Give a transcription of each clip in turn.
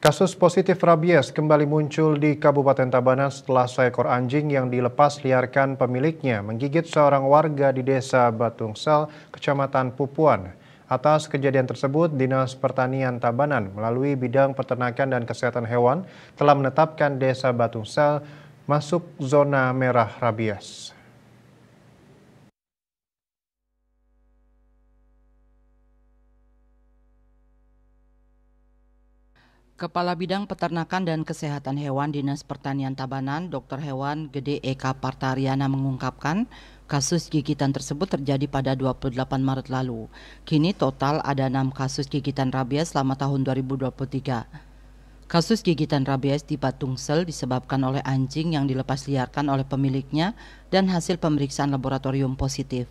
Kasus positif rabies kembali muncul di Kabupaten Tabanan setelah seekor anjing yang dilepas liarkan pemiliknya menggigit seorang warga di desa Batungsel, Kecamatan Pupuan. Atas kejadian tersebut, Dinas Pertanian Tabanan melalui bidang peternakan dan kesehatan hewan telah menetapkan desa Batungsel masuk zona merah rabies. Kepala Bidang Peternakan dan Kesehatan Hewan Dinas Pertanian Tabanan, Dr. Hewan Gede Eka Partariana mengungkapkan, kasus gigitan tersebut terjadi pada 28 Maret lalu. Kini total ada enam kasus gigitan rabies selama tahun 2023. Kasus gigitan rabies di Patungsel disebabkan oleh anjing yang dilepas liarkan oleh pemiliknya dan hasil pemeriksaan laboratorium positif.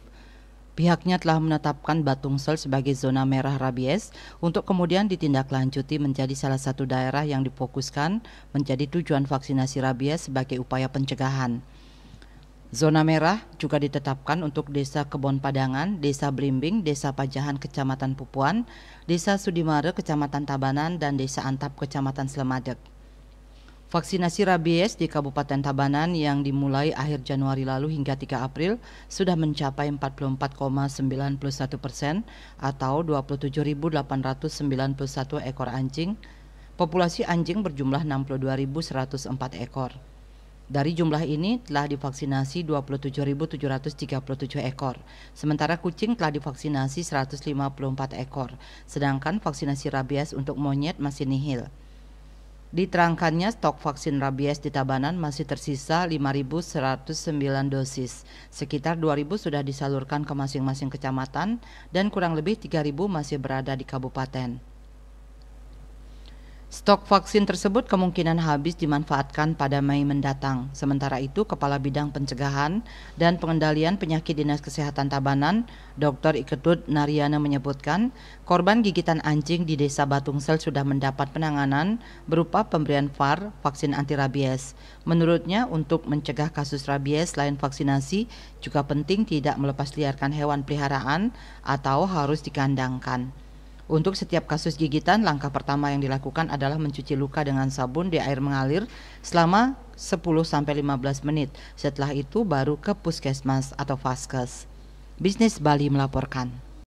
Pihaknya telah menetapkan Batungsel sebagai zona merah rabies untuk kemudian ditindaklanjuti menjadi salah satu daerah yang difokuskan menjadi tujuan vaksinasi rabies sebagai upaya pencegahan. Zona merah juga ditetapkan untuk Desa Kebon Padangan, Desa Blimbing, Desa Pajahan Kecamatan Pupuan, Desa Sudimare Kecamatan Tabanan, dan Desa Antap Kecamatan Slemadeg. Vaksinasi rabies di Kabupaten Tabanan yang dimulai akhir Januari lalu hingga 3 April sudah mencapai 44,91 persen atau 27.891 ekor anjing. Populasi anjing berjumlah 62.104 ekor. Dari jumlah ini telah divaksinasi 27.737 ekor, sementara kucing telah divaksinasi 154 ekor, sedangkan vaksinasi rabies untuk monyet masih nihil. Diterangkannya stok vaksin rabies di Tabanan masih tersisa 5.109 dosis. Sekitar 2.000 sudah disalurkan ke masing-masing kecamatan dan kurang lebih 3.000 masih berada di kabupaten. Stok vaksin tersebut kemungkinan habis dimanfaatkan pada Mei mendatang. Sementara itu, Kepala Bidang Pencegahan dan Pengendalian Penyakit Dinas Kesehatan Tabanan, Dr. Iketut Nariana menyebutkan, korban gigitan anjing di Desa Batungsel sudah mendapat penanganan berupa pemberian VAR vaksin anti rabies. Menurutnya, untuk mencegah kasus rabies selain vaksinasi, juga penting tidak melepas liarkan hewan peliharaan atau harus dikandangkan. Untuk setiap kasus gigitan, langkah pertama yang dilakukan adalah mencuci luka dengan sabun di air mengalir selama 10-15 menit. Setelah itu baru ke puskesmas atau vaskes. Bisnis Bali melaporkan.